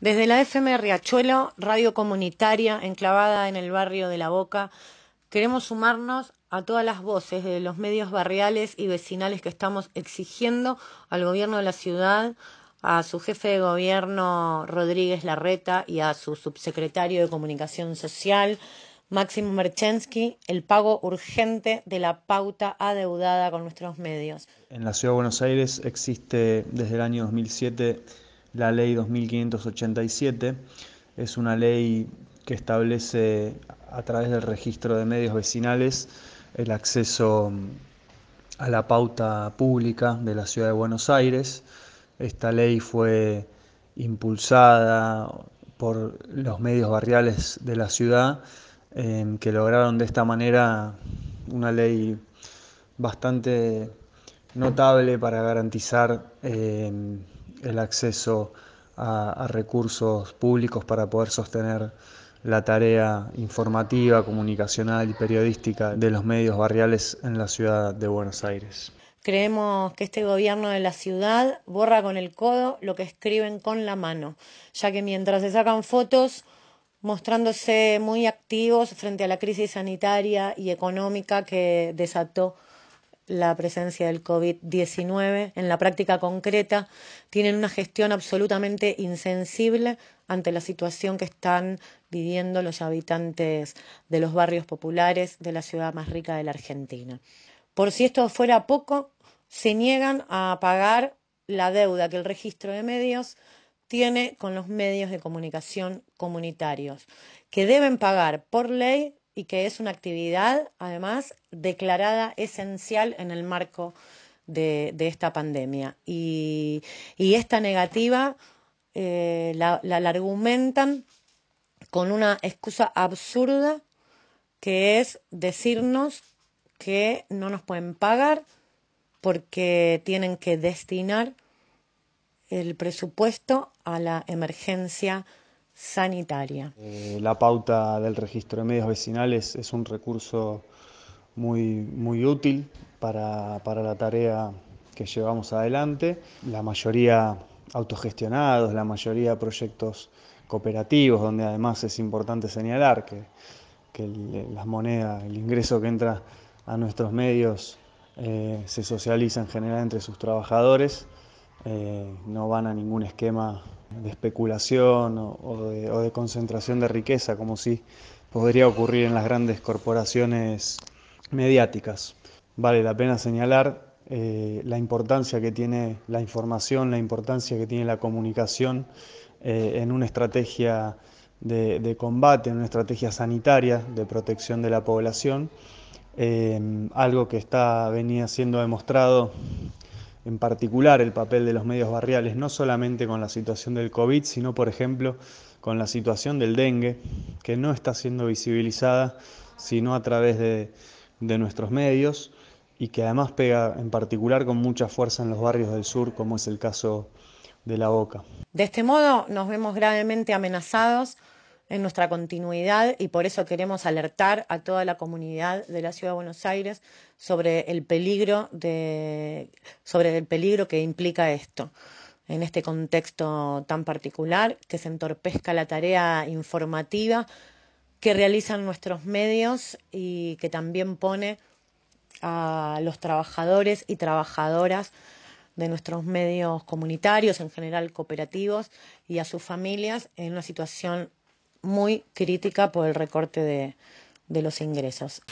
Desde la FM Riachuelo, radio comunitaria enclavada en el barrio de La Boca, queremos sumarnos a todas las voces de los medios barriales y vecinales que estamos exigiendo al gobierno de la ciudad, a su jefe de gobierno Rodríguez Larreta y a su subsecretario de Comunicación Social, Máximo Merchensky, el pago urgente de la pauta adeudada con nuestros medios. En la ciudad de Buenos Aires existe desde el año 2007 la ley 2587. Es una ley que establece a través del registro de medios vecinales el acceso mm, a la pauta pública de la ciudad de Buenos Aires. Esta ley fue impulsada por los medios barriales de la ciudad, em, que lograron de esta manera una ley bastante notable para garantizar em, el acceso a, recursos públicos para poder sostener la tarea informativa, comunicacional y periodística de los medios barriales en la ciudad de Buenos Aires. Creemos que este gobierno de la ciudad borra con el codo lo que escriben con la mano, ya que mientras se sacan fotos mostrándose muy activos frente a la crisis sanitaria y económica que desató la presencia del COVID-19 en la práctica concreta, tienen una gestión absolutamente insensible ante la situación que están viviendo los habitantes de los barrios populares de la ciudad más rica de la Argentina. Por si esto fuera poco, se niegan a pagar la deuda que el registro de medios tiene con los medios de comunicación comunitarios, que deben pagar por ley y que es una actividad, además, declarada esencial en el marco de, esta pandemia. Y, esta negativa eh, la argumentan con una excusa absurda que es decirnos que no nos pueden pagar porque tienen que destinar el presupuesto a la emergencia sanitaria. Eh, la pauta del registro de medios vecinales es un recurso muy, muy útil para, la tarea que llevamos adelante. La mayoría autogestionados, la mayoría proyectos cooperativos, donde además es importante señalar que, que las monedas, el ingreso que entra a nuestros medios eh, se socializa en general entre sus trabajadores eh, no van a ningún esquema de especulación o, de, concentración de riqueza, como si podría ocurrir en las grandes corporaciones mediáticas. Vale la pena señalar eh, la importancia que tiene la información, la importancia que tiene la comunicación eh, en una estrategia de, de, combate, en una estrategia sanitaria de protección de la población, algo que está venía siendo demostrado en particular el papel de los medios barriales, no solamente con la situación del COVID, sino por ejemplo con la situación del dengue, que no está siendo visibilizada sino a través de, de nuestros medios y que además pega en particular con mucha fuerza en los barrios del sur, como es el caso de la Boca. De este modo nos vemos gravemente amenazados en nuestra continuidad y por eso queremos alertar a toda la comunidad de la Ciudad de Buenos Aires sobre el peligro, de, sobre el peligro que implica esto en este contexto tan particular, que se entorpezca la tarea informativa que realizan nuestros medios y que también pone a los trabajadores y trabajadoras de nuestros medios comunitarios, en general cooperativos, y a sus familias en una situación muy crítica por el recorte de, de los ingresos.